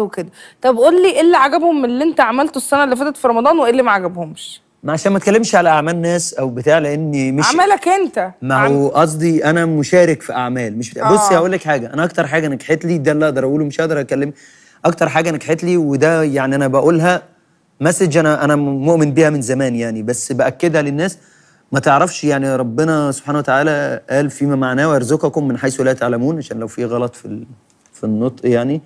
وكده طب قول لي ايه اللي عجبهم من اللي انت عملته السنه اللي فاتت في رمضان وايه اللي ما عجبهمش ما عشان ما اتكلمش على اعمال ناس او بتاع لاني مش عملك انت ما هو قصدي انا مشارك في اعمال مش بتاع. آه. بصي هقول لك حاجه انا اكتر حاجه نجحت لي ده اللي اقدر اقوله مش هقدر اتكلم اكتر حاجه نجحت لي وده يعني انا بقولها مسج انا انا مؤمن بيها من زمان يعني بس باكدها للناس ما تعرفش يعني ربنا سبحانه وتعالى قال فيما معناه ويرزقكم من حيث لا تعلمون عشان لو في غلط في في النطق يعني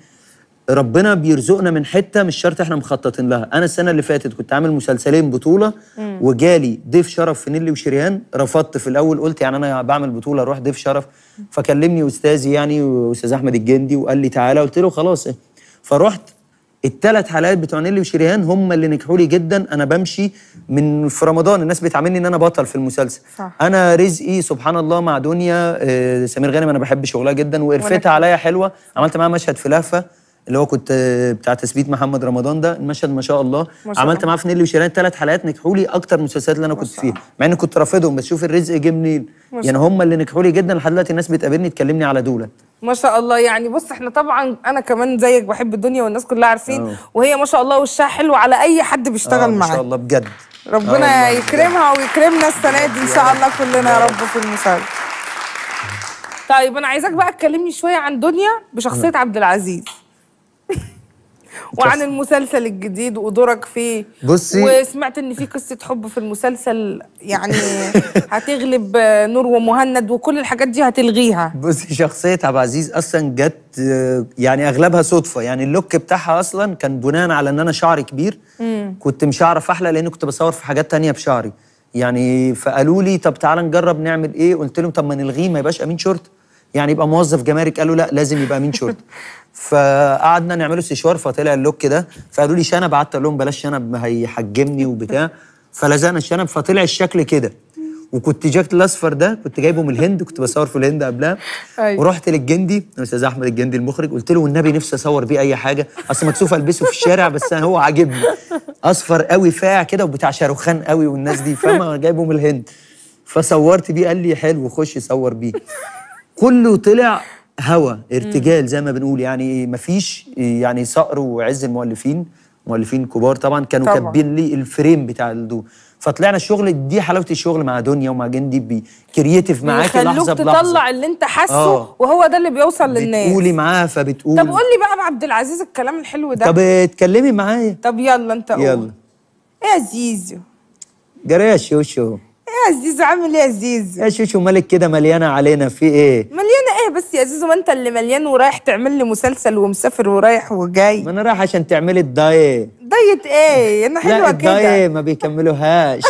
ربنا بيرزقنا من حته مش شرط احنا مخططين لها انا السنه اللي فاتت كنت عامل مسلسلين بطوله وجالي ضيف شرف في نيلي وشريان رفضت في الاول قلت يعني انا بعمل بطوله اروح ضيف شرف فكلمني استاذي يعني واستاذ احمد الجندي وقال لي تعالى قلت له خلاص إيه. فرحت الثلاث حلقات بتوع نيلي وشريان هم اللي نجحوا لي جدا انا بمشي من في رمضان الناس بتعاملني ان انا بطل في المسلسل صح. انا رزقي سبحان الله مع دنيا آه، سمير غانم انا بحب شغلها جدا وقرفتها عليا حلوه عملت معاها مشهد في لهفه اللي هو كنت آه، بتاع تثبيت محمد رمضان ده المشهد ما شاء الله ما شاء عملت معاه في نيلي وشيران ثلاث حلقات نجحوا لي اكتر من المسلسلات اللي انا كنت فيها مع اني كنت رافضهم بس شوف الرزق جه منين يعني هم اللي نجحوا لي جدا لحد دلوقتي الناس بتقابلني تكلمني على دولت ما شاء الله يعني بص احنا طبعا انا كمان زيك بحب الدنيا والناس كلها عارفين أوه. وهي ما شاء الله وشها حلو على اي حد بيشتغل معاها ما شاء الله بجد ربنا آه، يكرمها ويكرمنا السنه دي ان شاء الله كلنا يا آه. رب في المسلسل طيب انا عايزاك بقى تكلمني شويه عن دنيا بشخصيه عبد العزيز وعن المسلسل الجديد ودورك فيه بصي وسمعت ان في قصه حب في المسلسل يعني هتغلب نور ومهند وكل الحاجات دي هتلغيها بصي شخصيه عبد العزيز اصلا جت آه، يعني اغلبها صدفه يعني اللوك بتاعها اصلا كان بناء على ان انا شعري كبير مم. كنت هعرف احلى لان كنت بصور في حاجات تانية بشعري يعني فقالوا لي طب تعالى نجرب نعمل ايه قلت لهم طب ما نلغيه ما يبقاش امين شرطه يعني يبقى موظف جمارك قالوا لا لازم يبقى مين شورت فقعدنا نعمله استشوار فطلع اللوك ده فقالوا لي شنب قعدت اقول لهم بلاش شنب هيحجمني وبتاع فلزقنا الشنب فطلع الشكل كده وكنت جاكت الاصفر ده كنت جايبه من الهند كنت بصور في الهند قبلها أيوة. ورحت للجندي الاستاذ احمد الجندي المخرج قلت له والنبي نفسي اصور بيه اي حاجه اصل مكسوف البسه في الشارع بس انا هو عاجبني اصفر قوي فاع كده وبتاع شاروخان قوي والناس دي فاهمه جايبه من الهند فصورت بيه قال لي حلو خش صور بيه كله طلع هوا ارتجال زي ما بنقول يعني مفيش يعني صقر وعز المؤلفين مؤلفين كبار طبعا كانوا كاتبين لي الفريم بتاع الدو فطلعنا الشغل دي حلاوه الشغل مع دنيا ومع جندي كرييتيف معاك لحظه بلحظه تطلع اللي انت حاسه آه. وهو ده اللي بيوصل للناس بتقولي معاه فبتقول طب قول لي بقى بعبد العزيز الكلام الحلو ده طب اتكلمي معايا طب يلا انت قول يلا ايه يا زيزو جريش يوشو يا عزيز عامل ايه يا عزيز يا شوشو مالك كده مليانه علينا في ايه مليانه ايه بس يا عزيزو ما انت اللي مليان ورايح تعمل لي مسلسل ومسافر ورايح وجاي ما انا رايح عشان تعملي الدايت دايت ايه انا حلوه كده لا الدايت ما بيكملوهاش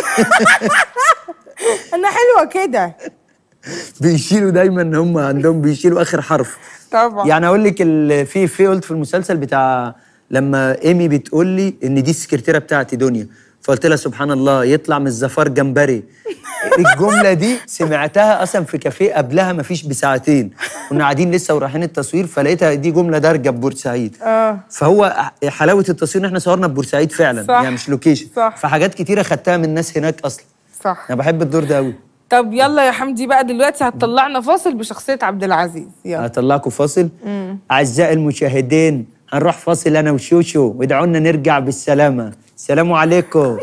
انا حلوه كده بيشيلوا دايما هم عندهم بيشيلوا اخر حرف طبعا يعني اقول لك في في قلت في المسلسل بتاع لما ايمي بتقول لي ان دي السكرتيره بتاعتي دنيا فقلت لها سبحان الله يطلع من الزفار جمبري الجمله دي سمعتها اصلا في كافيه قبلها ما فيش بساعتين كنا قاعدين لسه ورايحين التصوير فلقيتها دي جمله دارجه ببورسعيد اه فهو حلاوه التصوير ان احنا صورنا ببورسعيد فعلا صح يعني مش لوكيشن صح فحاجات كتيره خدتها من الناس هناك اصلا صح انا بحب الدور ده قوي طب يلا يا حمدي بقى دلوقتي هتطلعنا فاصل بشخصيه عبد العزيز يلا هطلعكم فاصل اعزائي المشاهدين هنروح فاصل انا وشوشو وادعوا لنا نرجع بالسلامه السلام عليكم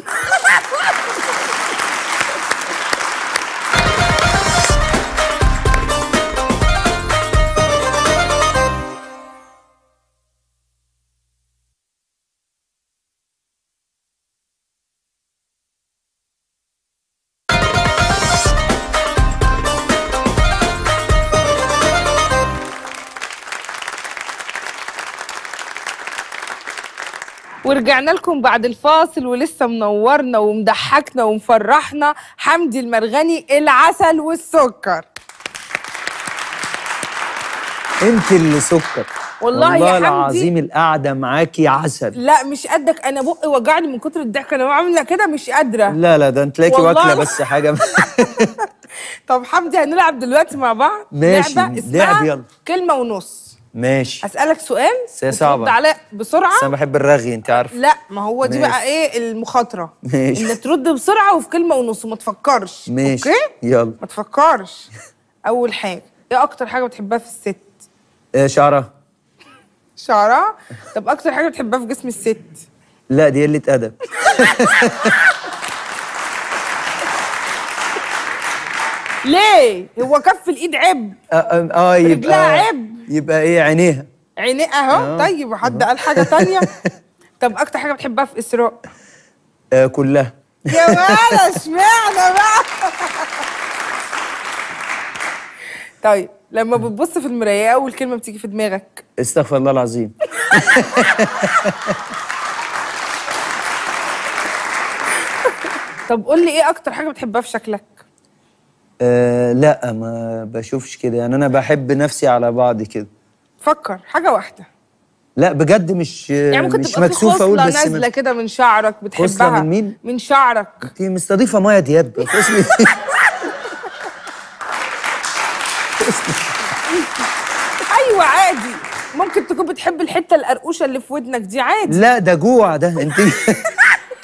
رجعنا لكم بعد الفاصل ولسه منورنا ومضحكنا ومفرحنا حمدي المرغني العسل والسكر انت اللي سكر والله, والله يا حمدي العظيم القعده معاكي عسل لا مش قدك انا بقي وجعني من كتر الضحك انا عامله كده مش قادره لا لا ده انت تلاقي واكله بس حاجه طب حمدي هنلعب دلوقتي مع بعض ماشي لعبه اسمها لعب يلا كلمه ونص ماشي اسالك سؤال بس صعبه بسرعه بس انا بحب الرغي انت عارفه لا ما هو دي ماشي. بقى ايه المخاطره ماشي اللي ترد بسرعه وفي كلمه ونص وما تفكرش ماشي اوكي يلا ما تفكرش اول حاجه ايه اكتر حاجه بتحبها في الست إيه شعرها شعرها طب اكتر حاجه بتحبها في جسم الست لا دي قله ادب ليه؟ هو كف الايد عب اه يبقى رجلها آه، عب يبقى ايه عينيها عينيها اهو آه. طيب حد آه. قال حاجه تانية طب اكتر حاجه بتحبها في اسراء آه كلها يا ولد اشمعنى بقى طيب لما بتبص في المرايه اول كلمه بتيجي في دماغك استغفر الله العظيم طب قول لي ايه اكتر حاجه بتحبها في شكلك أه لا ما بشوفش كده يعني انا بحب نفسي على بعض كده فكر حاجه واحده لا بجد مش يعني ممكن مش مكسوفه اقول بس نازله كده من شعرك بتحبها من مين؟ من شعرك انت مستضيفه مايا دياب خصلة ايوه عادي ممكن تكون بتحب الحته القرقوشه اللي في ودنك دي عادي لا ده جوع ده انت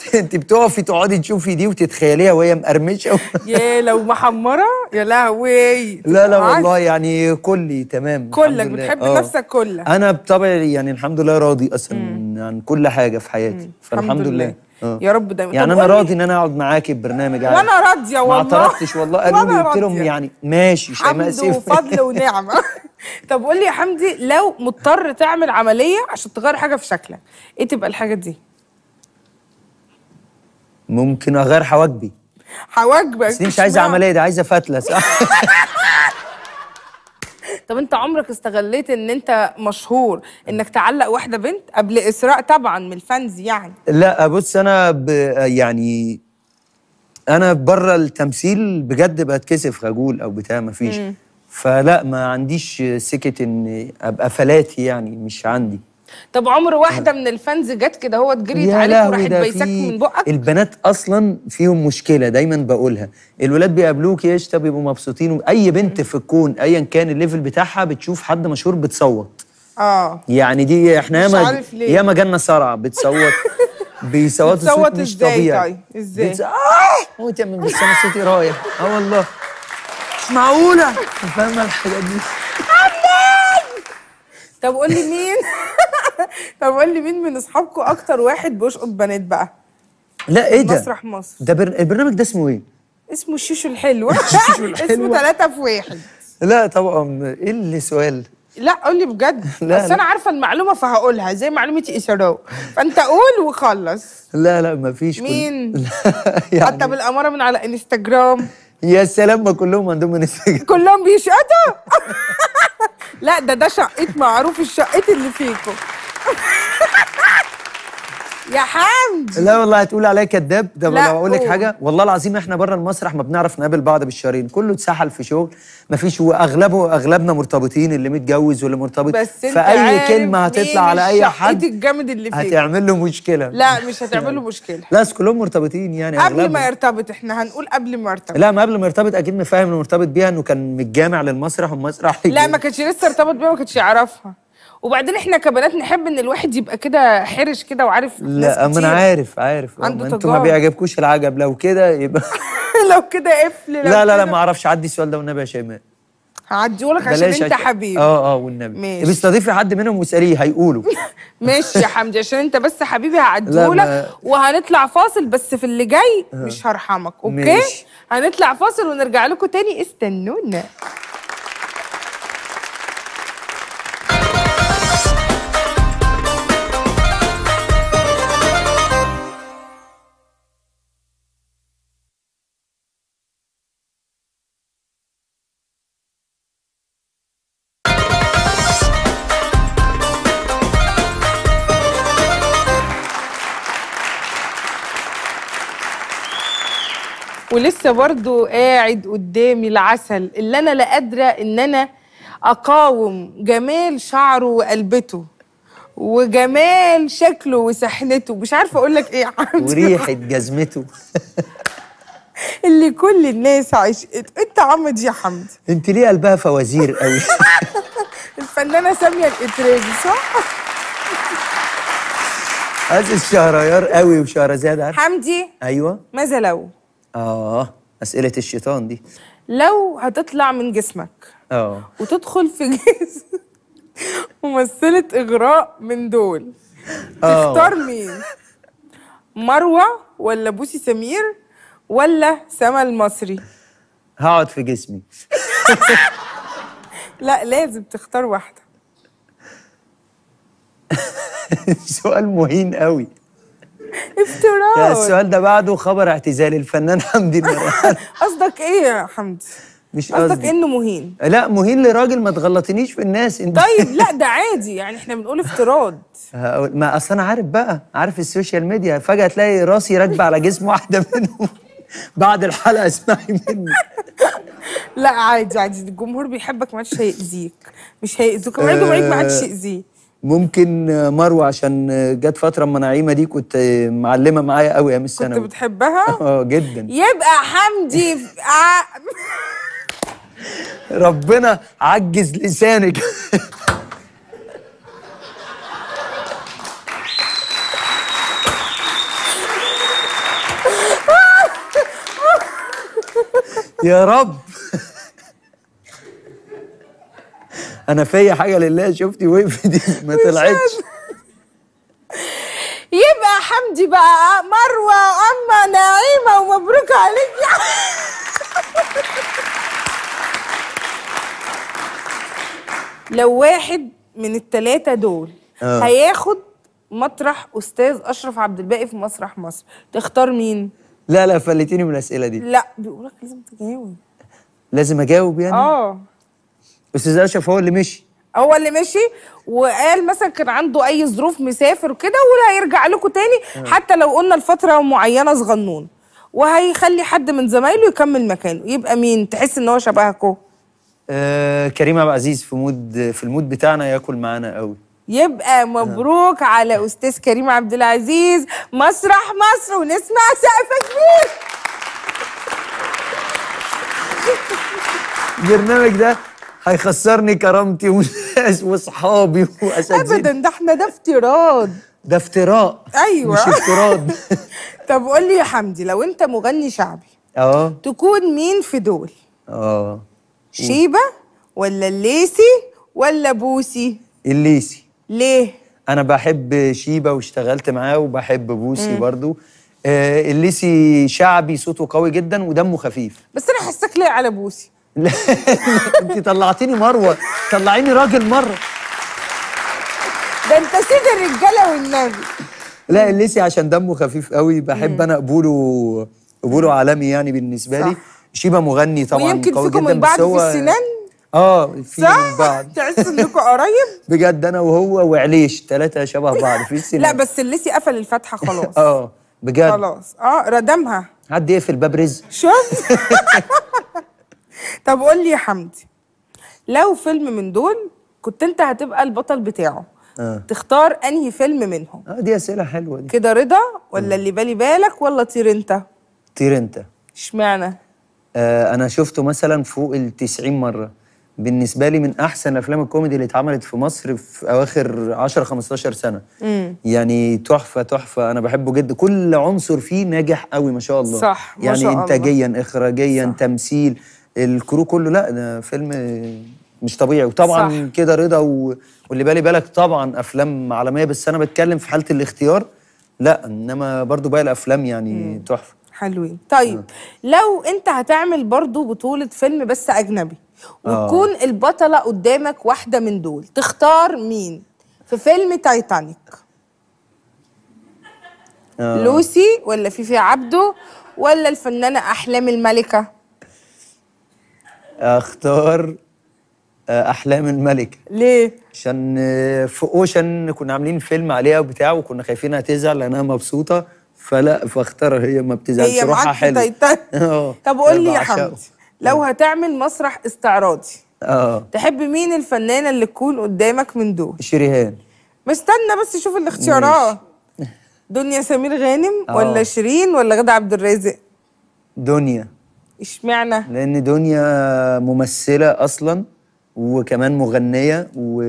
انت بتقفي تقعدي تشوفي دي وتتخيليها وهي مقرمشه يا لو محمره يا لهوي لا لا والله يعني كلي تمام كلك بتحب آه. نفسك كلك انا بطبعي يعني الحمد لله راضي اصلا عن عن كل حاجه في حياتي فالحمد لله, لله. أوه. يا رب دايما يعني انا راضي ان انا اقعد معاكي ببرنامج عادي وانا راضيه والله ما اعترفتش والله قالوا لي قلت لهم يعني ماشي شيماء سيف حمد وفضل ونعمه طب قول لي يا حمدي لو مضطر تعمل عمليه عشان تغير حاجه في شكلك ايه تبقى الحاجه دي ممكن اغير حواجبي حواجبك بس دي مش عايزه عمليه دي عايزه فتله صح طب انت عمرك استغليت ان انت مشهور انك تعلق واحده بنت قبل اسراء طبعا من الفانز يعني لا بص انا ب يعني انا بره التمثيل بجد بتكسف خجول او بتاع مفيش فلا ما عنديش سكه ان ابقى فلاتي يعني مش عندي طب عمر واحده من الفانز جت كده هو جريت عليك وراحت بيساك من بقك البنات اصلا فيهم مشكله دايما بقولها الولاد بيقابلوك يشتا بيبقوا مبسوطين اي بنت في الكون ايا كان الليفل بتاعها بتشوف حد مشهور بتصوت اه يعني دي احنا ياما ياما جالنا سرعه بتصوت بيصوتوا صوت مش طبيعي طيب ازاي بيتص... اه وانت بس انا صوتي رايح اه والله مش معقوله فاهمه الحاجات دي طب قول لي مين طب قول لي مين من اصحابكم اكتر واحد بيشقط بنات بقى لا ايه ده مسرح مصر ده بر... البرنامج ده اسمه ايه اسمه الشيشو الحلوه اسمه ثلاثة في واحد لا طبعا ايه اللي سؤال لا قول لي بجد لا بس انا عارفه المعلومه فهقولها زي معلومه اسراء فانت قول وخلص لا لا مفيش مين كل... يعني... حتى بالاماره من على انستجرام يا سلام ما كلهم عندهم انستجرام كلهم بيشقطوا لا ده ده شقيت معروف الشقيت اللي فيكم يا حمد لا والله هتقول عليا كذاب ده لو اقول لك حاجه والله العظيم احنا بره المسرح ما بنعرف نقابل بعض بالشهرين كله اتسحل في شغل ما فيش واغلبه اغلبنا مرتبطين اللي متجوز واللي مرتبط بس فاي كلمه هتطلع على اي حد الجامد اللي فيه هتعمل له مشكله لا مش هتعمل له يعني مشكله لا بس كلهم مرتبطين يعني قبل ما يرتبط احنا هنقول قبل ما يرتبط لا ما قبل ما يرتبط اكيد مفهم المرتبط بيها انه كان متجامع للمسرح والمسرح لا ما كانش لسه ارتبط بيها ما كانش يعرفها وبعدين احنا كبنات نحب ان الواحد يبقى كده حرش كده وعارف لا ما انا عارف عارف آه، عنده انتوا ما بيعجبكوش العجب لو كده يبقى لو كده قفل لا لا لا ما اعرفش عدي السؤال ده والنبي يا شيماء هعديه لك عشان انت حبيبي اه اه والنبي ماشي بيستضيفي حد منهم واساليه هيقولوا ماشي يا حمدي عشان انت بس حبيبي هعديهولك لك وهنطلع فاصل بس في اللي جاي آه. مش هرحمك اوكي ماشي. هنطلع فاصل ونرجع لكم تاني استنونا ولسه برضو قاعد قدامي العسل اللي انا لا قادره ان انا اقاوم جمال شعره وقلبته وجمال شكله وسحنته مش عارفه اقول لك ايه وريحه جزمته اللي كل الناس عشقت انت عمد يا حمد انت ليه قلبها فوازير قوي الفنانه ساميه الاتريجي صح عايز الشهريار قوي وشهرزاد عارف حمدي ايوه ماذا لو اه اسئله الشيطان دي لو هتطلع من جسمك اه وتدخل في جسم ممثله اغراء من دول آه. تختار مين مروه ولا بوسي سمير ولا سما المصري هقعد في جسمي لا لازم تختار واحده سؤال مهين قوي افتراض لا السؤال ده بعده خبر اعتزال الفنان حمدي المرحل قصدك ايه يا حمدي؟ مش قصدك انه مهين لا مهين لراجل ما تغلطنيش في الناس انت طيب لا ده عادي يعني احنا بنقول افتراض ما اصل انا عارف بقى عارف السوشيال ميديا فجاه تلاقي راسي راكبه على جسم واحده منهم بعد الحلقه اسمعي مني لا عادي عادي الجمهور بيحبك ما عادش هيأذيك مش هيأذوك وعيد ما عادش هيأذيك آه. ممكن مروه عشان جت فتره اما نعيمه دي كنت معلمه معايا قوي ايام الثانوي كنت بتحبها؟ اه جدا يبقى حمدي ربنا عجز لسانك يا رب انا فيا حاجه لله شفتي وقفت دي ما طلعتش يبقى حمدي بقى مروه اما نعيمه ومبروك عليك لو واحد من التلاتة دول أوه. هياخد مطرح استاذ اشرف عبد الباقي في مسرح مصر تختار مين لا لا فلتيني من الاسئله دي لا بيقولك لازم تجاوب لازم اجاوب يعني اه استاذ اشرف هو اللي مشي هو اللي مشي وقال مثلا كان عنده اي ظروف مسافر وكده ولا هيرجع لكم تاني آه. حتى لو قلنا لفتره معينه صغنون وهيخلي حد من زمايله يكمل مكانه يبقى مين تحس ان هو شبهكم آه كريم عبد العزيز في مود في المود بتاعنا ياكل معانا قوي يبقى آه. مبروك آه. على استاذ كريم عبد العزيز مسرح مصر ونسمع سقف كبير البرنامج ده هيخسرني كرامتي والناس واصحابي واساتذتي ابدا ده احنا ده افتراض ده افتراء ايوه مش افتراض طب قول لي يا حمدي لو انت مغني شعبي اه تكون مين في دول؟ اه شيبه ولا الليسي ولا بوسي؟ الليسي ليه؟ انا بحب شيبه واشتغلت معاه وبحب بوسي برضه برضو آه الليسي شعبي صوته قوي جدا ودمه خفيف بس انا حسك لاقي على بوسي انت طلعتيني مروه طلعيني راجل مره ده انت سيد الرجاله والنبي لا الليسي عشان دمه خفيف قوي بحب انا قبوله قبوله عالمي يعني بالنسبه لي شيبه مغني طبعا ويمكن قوي فيكم جدا من بعض في السنان اه في بعض تحس انكم قريب بجد انا وهو وعليش ثلاثه شبه بعض في السنان لا بس الليسي قفل الفتحه خلاص اه بجد خلاص اه ردمها حد يقفل باب رزق شوف طب قول لي يا حمدي لو فيلم من دول كنت انت هتبقى البطل بتاعه آه. تختار انهي فيلم منهم اه دي اسئله حلوه دي كده رضا ولا اللي بالي بالك ولا طير انت طير انت اشمعنى آه انا شفته مثلا فوق ال 90 مره بالنسبه لي من احسن افلام الكوميدي اللي اتعملت في مصر في اواخر 10 15 سنه مم. يعني تحفه تحفه انا بحبه جدا كل عنصر فيه ناجح قوي ما شاء الله صح يعني ما شاء انتاجيا الله. اخراجيا صح. تمثيل الكرو كله لا ده فيلم مش طبيعي وطبعا كده رضا و... واللي بالي بالك طبعا افلام عالميه بس انا بتكلم في حاله الاختيار لا انما برضو باقي الافلام يعني تحفه حلوين طيب آه. لو انت هتعمل برضو بطوله فيلم بس اجنبي آه. وتكون آه. البطله قدامك واحده من دول تختار مين في فيلم تايتانيك آه. لوسي ولا فيفي عبده ولا الفنانه احلام الملكه اختار آه، احلام الملكه ليه عشان آه، في اوشن كنا عاملين فيلم عليها وبتاع وكنا خايفين هتزعل لانها مبسوطه فلا فاختارها هي ما بتزعلش هي روحها حلو آه، طب قول لي يا حمدي لو هتعمل مسرح استعراضي اه تحب مين الفنانه اللي تكون قدامك من دول شيريهان مستنى بس شوف الاختيارات دنيا سمير غانم ولا شيرين ولا غادة عبد الرازق دنيا اشمعنى؟ لأن دنيا ممثلة أصلا وكمان مغنية و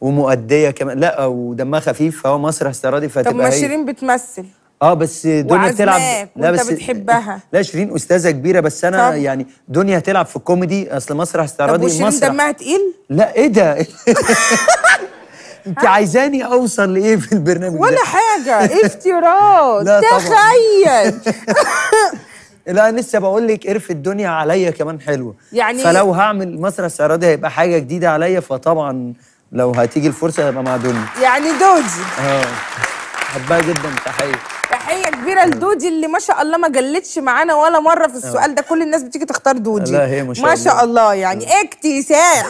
ومؤديه كمان لا ودمها خفيف فهو مسرح استعراضي فتبقى طب ما شيرين بتمثل اه بس دنيا بتلعب لا بس بتحبها لا شيرين استاذه كبيره بس انا طب. يعني دنيا تلعب في الكوميدي اصل مسرح استعراضي مسرح طب دمها تقيل لا ايه ده انت عايزاني اوصل لايه في البرنامج ولا ده؟ حاجه افتراض تخيل لا لسه بقول لك قرف الدنيا عليا كمان حلوه يعني فلو هعمل مسرح استعراضي هيبقى حاجه جديده عليا فطبعا لو هتيجي الفرصه هيبقى مع دنيا يعني دودي اه بحبها جدا تحيه تحيه كبيره لدودي اللي ما شاء الله ما جلتش معانا ولا مره في السؤال ده كل الناس بتيجي تختار دودي لا هي ما شاء الله ما شاء الله يعني آه. اكتساح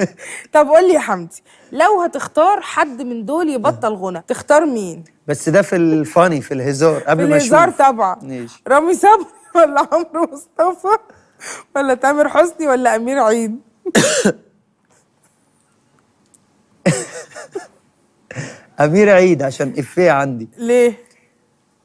طب قول لي يا حمدي لو هتختار حد من دول يبطل آه. غنى تختار مين بس ده في الفاني في الهزار قبل ما الهزار طبعا ماشي رامي صبري ولا عمرو مصطفى ولا تامر حسني ولا امير عيد امير عيد عشان افيه عندي ليه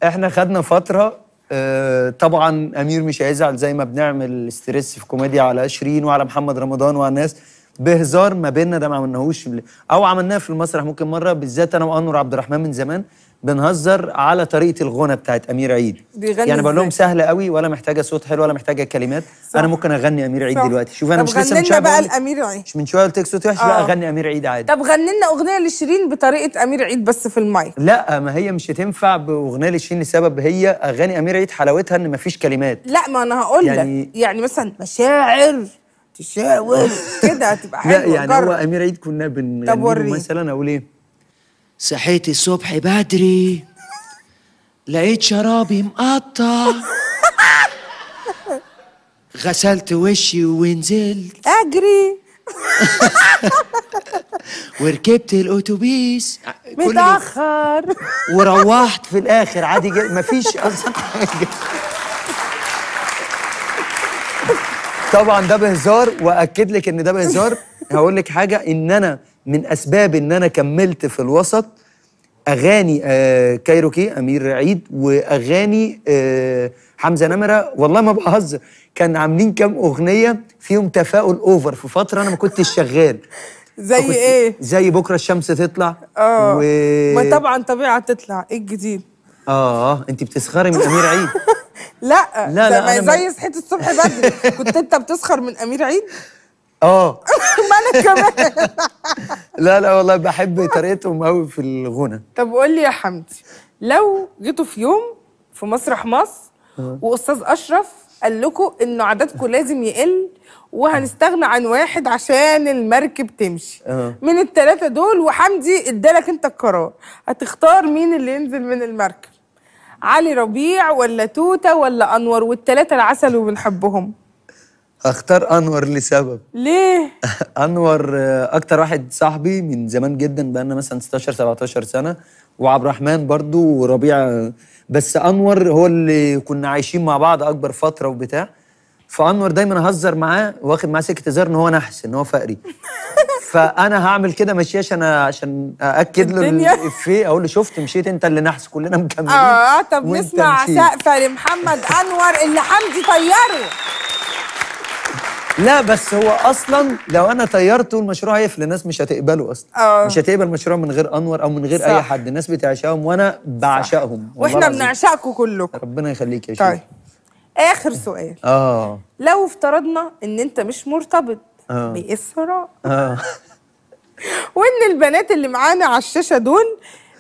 احنا خدنا فتره آه، طبعا امير مش هيزعل زي ما بنعمل ستريس في كوميديا على شيرين وعلى محمد رمضان وعلى الناس بهزار ما بيننا ده ما عملناهوش او عملناه في المسرح ممكن مره بالذات انا وانور عبد الرحمن من زمان بنهزر على طريقه الغنى بتاعت امير عيد يعني بقول لهم سهله قوي ولا محتاجه صوت حلو ولا محتاجه كلمات صح. انا ممكن اغني امير عيد صح. دلوقتي شوف انا مش لسه مش بقى الامير عيد مش من شويه قلت لك صوت وحش لا آه. اغني امير عيد عادي طب غني لنا اغنيه لشيرين بطريقه امير عيد بس في المايك لا ما هي مش هتنفع باغنيه لشيرين لسبب هي اغاني امير عيد حلاوتها ان ما فيش كلمات لا ما انا هقول لك يعني, يعني مثلا مشاعر تشاور كده هتبقى حلوه لا يعني جرب. هو امير عيد كنا بنغني مثلا اقول ايه صحيت الصبح بدري لقيت شرابي مقطع غسلت وشي ونزلت اجري وركبت الاتوبيس متاخر وروحت في الاخر عادي مفيش اصلا حاجه طبعا ده بهزار واكد لك ان ده بهزار هقول لك حاجه ان انا من اسباب ان انا كملت في الوسط اغاني آه كايروكي امير عيد واغاني آه حمزه نمره والله ما بهزر كان عاملين كام اغنيه فيهم تفاؤل اوفر في فتره انا ما كنتش شغال زي ايه زي بكره الشمس تطلع اه و... ما طبعا طبيعه تطلع ايه الجديد اه انت بتسخري من امير عيد لا لا لا ما زي صحيت الصبح بدري كنت انت بتسخر من امير عيد اه ما انا كمان لا لا والله بحب طريقتهم قوي في الغنى طب قول لي يا حمدي لو جيتوا في يوم في مسرح مصر آه. واستاذ اشرف قال لكم انه عددكم لازم يقل وهنستغنى عن واحد عشان المركب تمشي أه. من الثلاثه دول وحمدي ادالك انت القرار هتختار مين اللي ينزل من المركب علي ربيع ولا توته ولا انور والثلاثه العسل وبنحبهم اختار انور لسبب ليه انور آه، اكتر واحد صاحبي من زمان جدا بقى لنا مثلا 16 17 سنه وعبد الرحمن برضو وربيع بس انور هو اللي كنا عايشين مع بعض اكبر فتره وبتاع فانور دايما اهزر معاه واخد معاه سكه هزار ان هو نحس ان هو فقري فانا هعمل كده مشياش انا عشان ااكد له الافيه اقول له شفت مشيت انت اللي نحس كلنا مكملين اه طب نسمع سقفه لمحمد انور اللي حمدي طيره لا بس هو اصلا لو انا طيرته المشروع هيقفل الناس مش هتقبله اصلا أوه. مش هتقبل المشروع من غير انور او من غير صح. اي حد الناس بتعشقهم وانا بعشقهم واحنا بنعشقكم كلكم ربنا يخليك يا شيخ طيب. اخر سؤال اه لو افترضنا ان انت مش مرتبط آه. بايه الثراء؟ اه وان البنات اللي معانا على الشاشه دول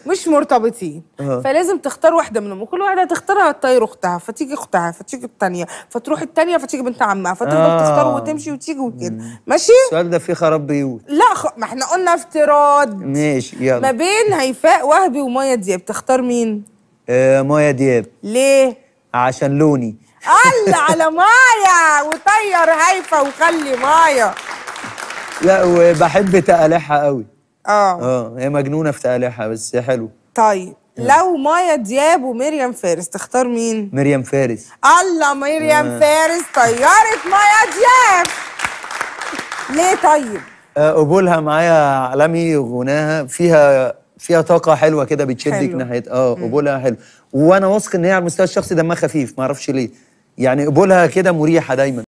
مش مرتبطين أه. فلازم تختار واحده منهم وكل واحده تختارها تطير اختها فتيجي اختها فتيجي الثانيه فتروح الثانيه فتيجي بنت عمها فتفضل آه. تختار وتمشي وتيجي وكده ماشي السؤال ده فيه خراب بيوت لا خ... ما احنا قلنا افتراض ماشي يلا ما بين هيفاء وهبي ومايا دياب تختار مين آه مايا دياب ليه عشان لوني الله على مايا وطير هيفا وخلي مايا لا وبحب تقاليحها قوي اه اه هي مجنونه في تقاليحها بس حلو طيب آه. لو مايا دياب ومريم فارس تختار مين؟ مريم فارس الله مريم آه. فارس طيرت مايا دياب ليه طيب؟ آه، قبولها معايا عالمي غناها فيها فيها طاقه حلوه كده بتشدك ناحيه اه قبولها حلو وانا واثق ان هي على المستوى الشخصي دمها خفيف ما اعرفش ليه يعني قبولها كده مريحه دايما